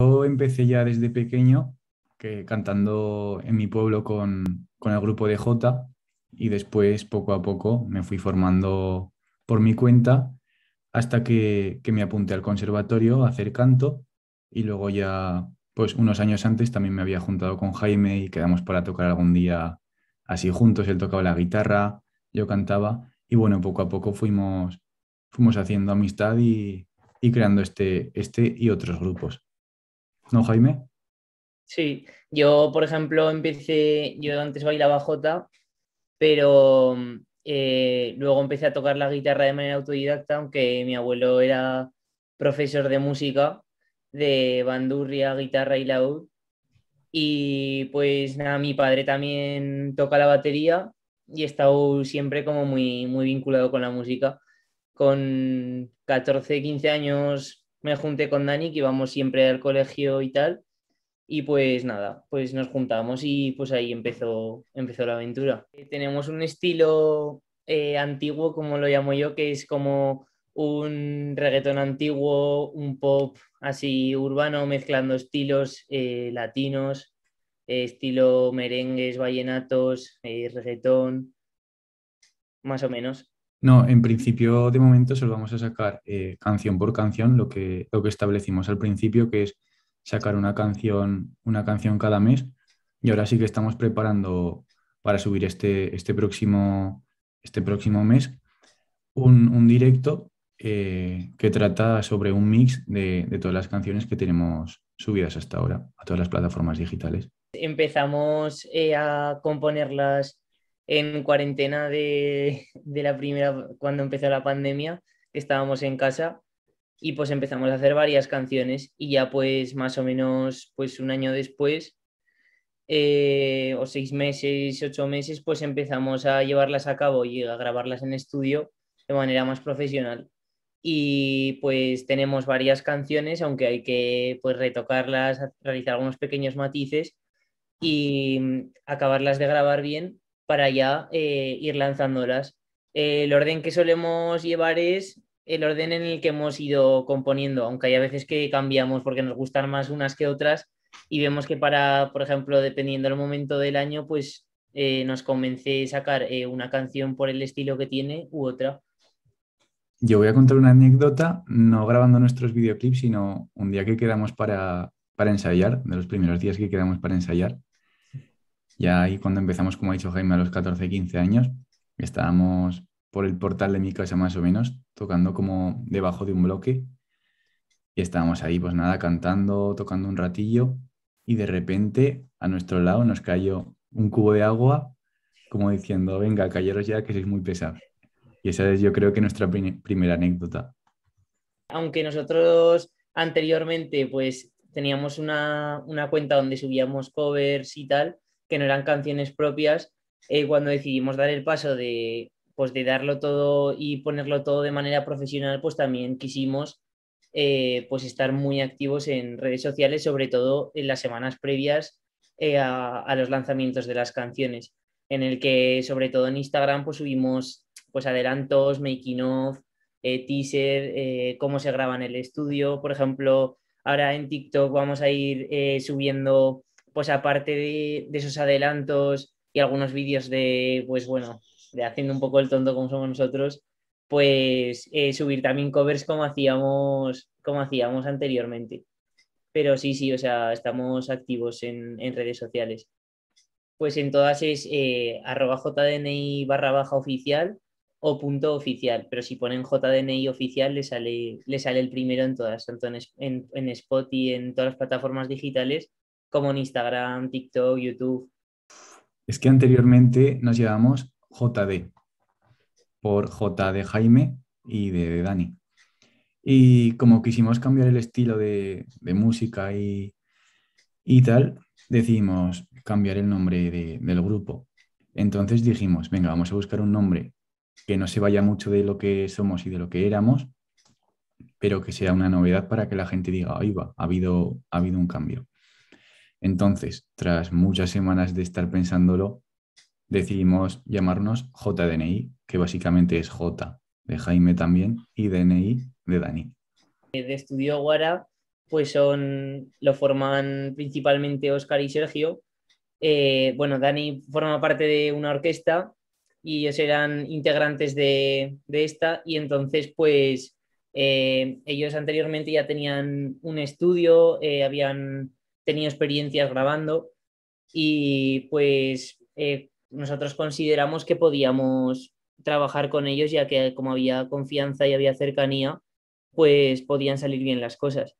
Yo empecé ya desde pequeño cantando en mi pueblo con, el grupo de Jota y después poco a poco me fui formando por mi cuenta hasta que, me apunté al conservatorio a hacer canto y luego ya, pues unos años antes también me había juntado con Jaime y quedamos para tocar algún día así juntos, él tocaba la guitarra, yo cantaba y bueno, poco a poco fuimos, fuimos haciendo amistad y, creando este, este y otros grupos. ¿No, Jaime? Sí, yo, por ejemplo, empecé, yo antes bailaba jota, pero eh, luego empecé a tocar la guitarra de manera autodidacta, aunque mi abuelo era profesor de música, de bandurria, guitarra y laúd. Y pues nada, mi padre también toca la batería y he estado siempre como muy, muy vinculado con la música. Con 14, 15 años me junté con Dani, que íbamos siempre al colegio y tal. Y pues nada, pues nos juntamos y pues ahí empezó, empezó la aventura. Eh, tenemos un estilo eh, antiguo, como lo llamo yo, que es como un reggaetón antiguo, un pop así urbano, mezclando estilos eh, latinos, estilo merengues, vallenatos, reggaetón, más o menos. No, en principio, de momento, solo vamos a sacar eh, canción por canción, lo que, lo que establecimos al principio, que es sacar una canción, una canción cada mes. Y ahora sí que estamos preparando para subir este, este, próximo, este próximo mes un, directo eh, que trata sobre un mix de, todas las canciones que tenemos subidas hasta ahora a todas las plataformas digitales. Empezamos eh, a componerlas en cuarentena de, la primera, cuando empezó la pandemia, estábamos en casa y pues empezamos a hacer varias canciones y ya pues más o menos pues un año después eh, o seis meses, ocho meses, pues empezamos a llevarlas a cabo y a grabarlas en estudio de manera más profesional. Y pues tenemos varias canciones, aunque hay que pues retocarlas, realizar algunos pequeños matices y mm, acabarlas de grabar bien para ya eh, ir lanzándolas. el orden que solemos llevar es el orden en el que hemos ido componiendo, aunque hay veces que cambiamos porque nos gustan más unas que otras y vemos que para, por ejemplo, dependiendo del momento del año, pues eh, nos convence sacar eh, una canción por el estilo que tiene u otra. Yo voy a contar una anécdota, no grabando nuestros videoclips, sino un día que quedamos para, para ensayar, de los primeros días que quedamos para ensayar, ya ahí cuando empezamos, como ha dicho Jaime, a los 14, 15 años, estábamos por el portal de mi casa más o menos, tocando como debajo de un bloque. Y estábamos ahí, pues nada, cantando, tocando un ratillo. Y de repente a nuestro lado nos cayó un cubo de agua, como diciendo, venga, callaros ya que sois muy pesados. Y esa es yo creo que nuestra primera anécdota. Aunque nosotros anteriormente pues teníamos una, una cuenta donde subíamos covers y tal, que no eran canciones propias, eh, cuando decidimos dar el paso de, pues, de darlo todo y ponerlo todo de manera profesional, pues también quisimos eh, pues estar muy activos en redes sociales, sobre todo en las semanas previas eh, a, los lanzamientos de las canciones, en el que sobre todo en Instagram pues subimos pues adelantos, making of, teaser, cómo se graba en el estudio, por ejemplo, ahora en TikTok vamos a ir subiendo pues aparte de, esos adelantos y algunos vídeos de, pues bueno, de haciendo un poco el tonto como somos nosotros, pues eh, subir también covers como hacíamos, como hacíamos anteriormente. Pero sí, sí, o sea, estamos activos en, redes sociales. Pues en todas es eh, arroba JDNI barra baja oficial o punto oficial, pero si ponen JDNI oficial le sale, le sale el primero en todas, tanto en Spot y en todas las plataformas digitales como en Instagram, TikTok, YouTube. Es que anteriormente nos llevamos JD por JD Jaime y de Dani. Y como quisimos cambiar el estilo de, música y, tal, decidimos cambiar el nombre del grupo. Entonces dijimos, venga, vamos a buscar un nombre que no se vaya mucho de lo que somos y de lo que éramos, pero que sea una novedad para que la gente diga, ahí va, ha habido, ha habido un cambio. Entonces, tras muchas semanas de estar pensándolo, decidimos llamarnos JDNI, que básicamente es J de Jaime también y DNI de Dani. Eh, de Estudio Guara, pues son, lo forman principalmente Oscar y Sergio. Eh, bueno, Dani forma parte de una orquesta y ellos eran integrantes de, esta y entonces pues eh, ellos anteriormente ya tenían un estudio, habían tenía experiencias grabando y pues eh, nosotros consideramos que podíamos trabajar con ellos ya que como había confianza y había cercanía, pues podían salir bien las cosas.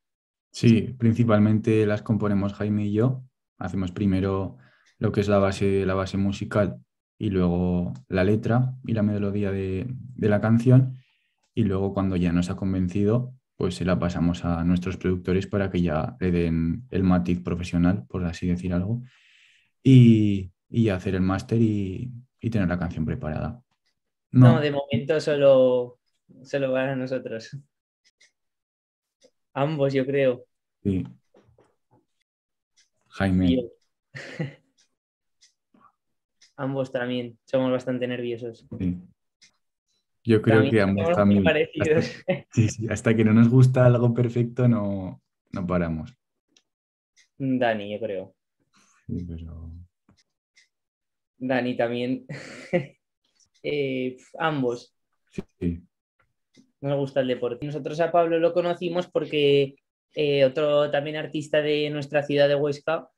Sí, principalmente las componemos Jaime y yo. Hacemos primero lo que es la base, la base musical y luego la letra y la melodía de, de la canción. Y luego cuando ya nos ha convencido, pues se la pasamos a nuestros productores para que ya le den el matiz profesional, por así decir algo, y, hacer el máster y, tener la canción preparada. No, de momento solo, solo van a nosotros. Ambos, yo creo. Sí. Jaime. Ambos también, somos bastante nerviosos. Sí. Yo creo que ambos también. Hasta, sí, sí, hasta que no nos gusta algo perfecto no, no paramos. Dani, yo creo. Dani también. Eh, ambos. Sí. Nos gusta el deporte. Nosotros a Pablo lo conocimos porque eh, otro también artista de nuestra ciudad de Huesca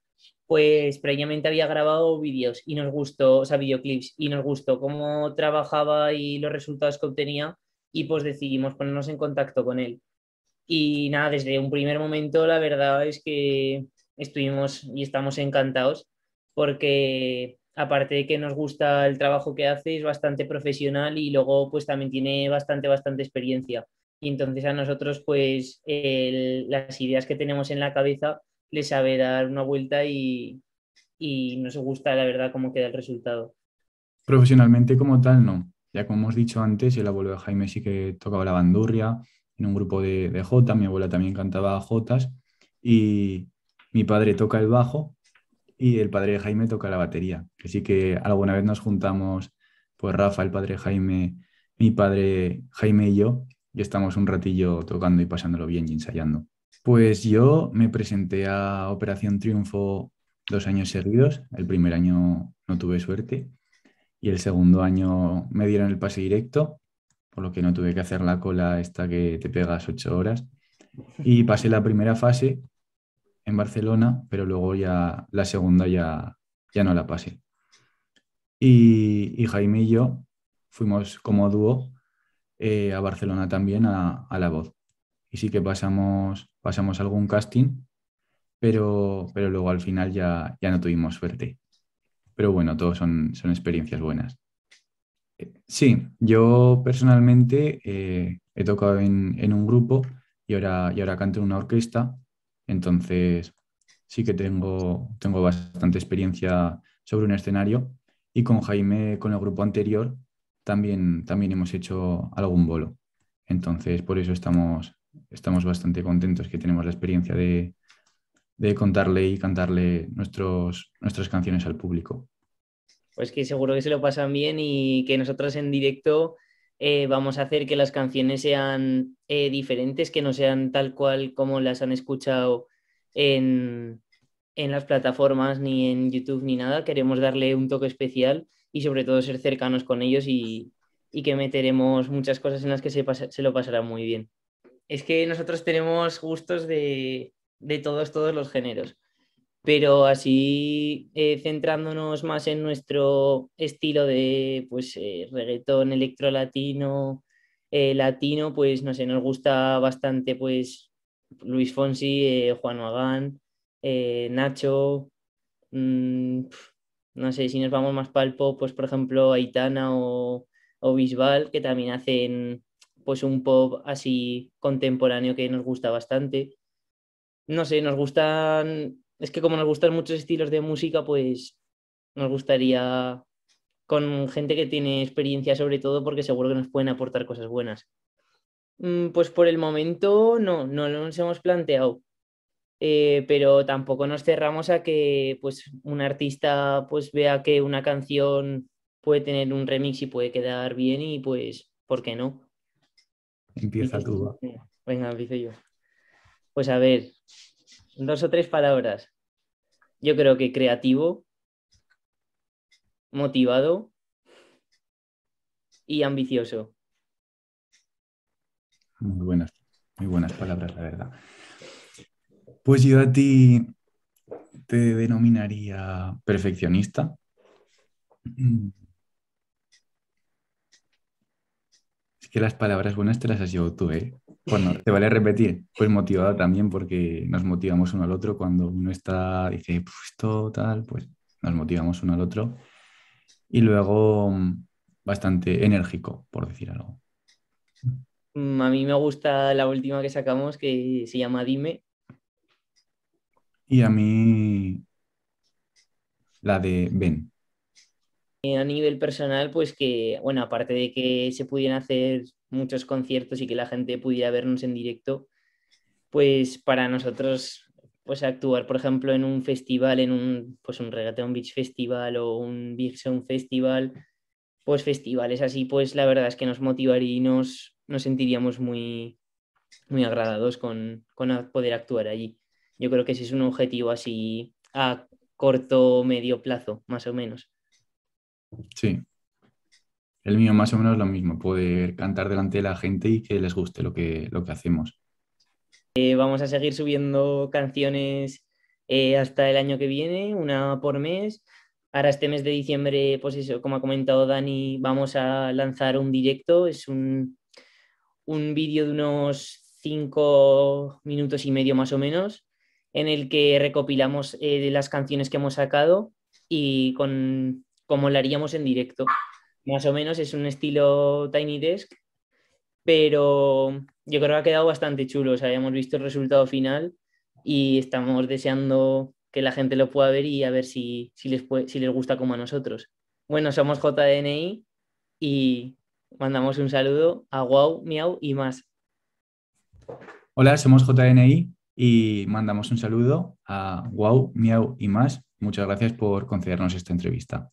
pues previamente había grabado vídeos y nos gustó, o sea, videoclips, y nos gustó cómo trabajaba y los resultados que obtenía, y pues decidimos ponernos en contacto con él. Y nada, desde un primer momento la verdad es que estuvimos y estamos encantados, porque aparte de que nos gusta el trabajo que hace, es bastante profesional y luego pues también tiene bastante, bastante experiencia. Y entonces a nosotros pues las ideas que tenemos en la cabeza le sabe dar una vuelta y, y se gusta, la verdad, cómo queda el resultado. Profesionalmente como tal, no. Ya como hemos dicho antes, el abuelo de Jaime sí que tocaba la bandurria en un grupo de, de jota, mi abuela también cantaba jotas y mi padre toca el bajo y el padre de Jaime toca la batería. Así que alguna vez nos juntamos, pues Rafa, el padre Jaime, mi padre Jaime y yo, y estamos un ratillo tocando y pasándolo bien y ensayando. Pues yo me presenté a Operación Triunfo dos años seguidos. El primer año no tuve suerte y el segundo año me dieron el pase directo, por lo que no tuve que hacer la cola esta que te pegas ocho horas. Y pasé la primera fase en Barcelona, pero luego ya la segunda ya, ya no la pasé. Y, Jaime y yo fuimos como dúo eh, a Barcelona también a La Voz. Y sí que pasamos pasamos algún casting, pero, pero luego al final ya, ya no tuvimos suerte. Pero bueno, todos son, son experiencias buenas. Eh, sí, yo personalmente eh, he tocado en, un grupo y ahora, y ahora canto en una orquesta, entonces sí que tengo, tengo bastante experiencia sobre un escenario y con Jaime, con el grupo anterior, también, también hemos hecho algún bolo. Entonces, por eso estamos, estamos bastante contentos que tenemos la experiencia de, contarle y cantarle nuestros, nuestras canciones al público. Pues que seguro que se lo pasan bien y que nosotros en directo eh, vamos a hacer que las canciones sean eh, diferentes, que no sean tal cual como las han escuchado en, las plataformas, ni en YouTube, ni nada. Queremos darle un toque especial y sobre todo ser cercanos con ellos y, que meteremos muchas cosas en las que se lo pasará muy bien es que nosotros tenemos gustos de, todos, todos los géneros. Pero así eh, centrándonos más en nuestro estilo de pues, eh, reggaetón, electro latino, eh, latino, pues no sé, nos gusta bastante pues Luis Fonsi, Juan Magán, Nacho, mm, no sé, si nos vamos más palpo, pues por ejemplo Aitana o, o Bisbal, que también hacen pues un pop así contemporáneo que nos gusta bastante. No sé, nos gustan, es que como nos gustan muchos estilos de música, pues nos gustaría con gente que tiene experiencia sobre todo porque seguro que nos pueden aportar cosas buenas. Mm, pues por el momento no, no lo nos hemos planteado. Eh, pero tampoco nos cerramos a que pues, un artista pues, vea que una canción puede tener un remix y puede quedar bien y pues, ¿por qué no? Empieza tú. Venga, dice yo. Pues a ver, dos o tres palabras. Yo creo que creativo, motivado y ambicioso. Muy buenas, muy buenas palabras, la verdad. Pues yo a ti te denominaría perfeccionista. que las palabras buenas te las has llevado tú, ¿eh? Bueno, te vale repetir, pues motivada también porque nos motivamos uno al otro cuando uno está, dice, pues esto tal, pues nos motivamos uno al otro. Y luego mm, bastante enérgico, por decir algo. Mm, a mí me gusta la última que sacamos que se llama Dime. Y a mí la de Ven. Eh, a nivel personal, pues que, bueno, aparte de que se pudieran hacer muchos conciertos y que la gente pudiera vernos en directo, pues para nosotros, pues actuar, por ejemplo, en un festival, en un, pues un Beach Festival o un Big Sound Festival, pues festivales así, pues la verdad es que nos motivaría y nos, sentiríamos muy, muy agradados con, con poder actuar allí. Yo creo que ese es un objetivo así a corto o medio plazo, más o menos. Sí, el mío más o menos lo mismo, poder cantar delante de la gente y que les guste lo que, lo que hacemos. Eh, vamos a seguir subiendo canciones eh, hasta el año que viene, una por mes. Ahora este mes de diciembre, pues eso, como ha comentado Dani, vamos a lanzar un directo. Es un, un vídeo de unos cinco minutos y medio más o menos, en el que recopilamos eh, las canciones que hemos sacado y con como lo haríamos en directo. Más o menos es un estilo Tiny Desk, pero yo creo que ha quedado bastante chulo. O hemos visto el resultado final y estamos deseando que la gente lo pueda ver y a ver si, les, si les gusta como a nosotros. Bueno, somos JDNI y mandamos un saludo a Wow, Miau y más. Hola, somos JDNi y mandamos un saludo a Wow, Miau y más. Muchas gracias por concedernos esta entrevista.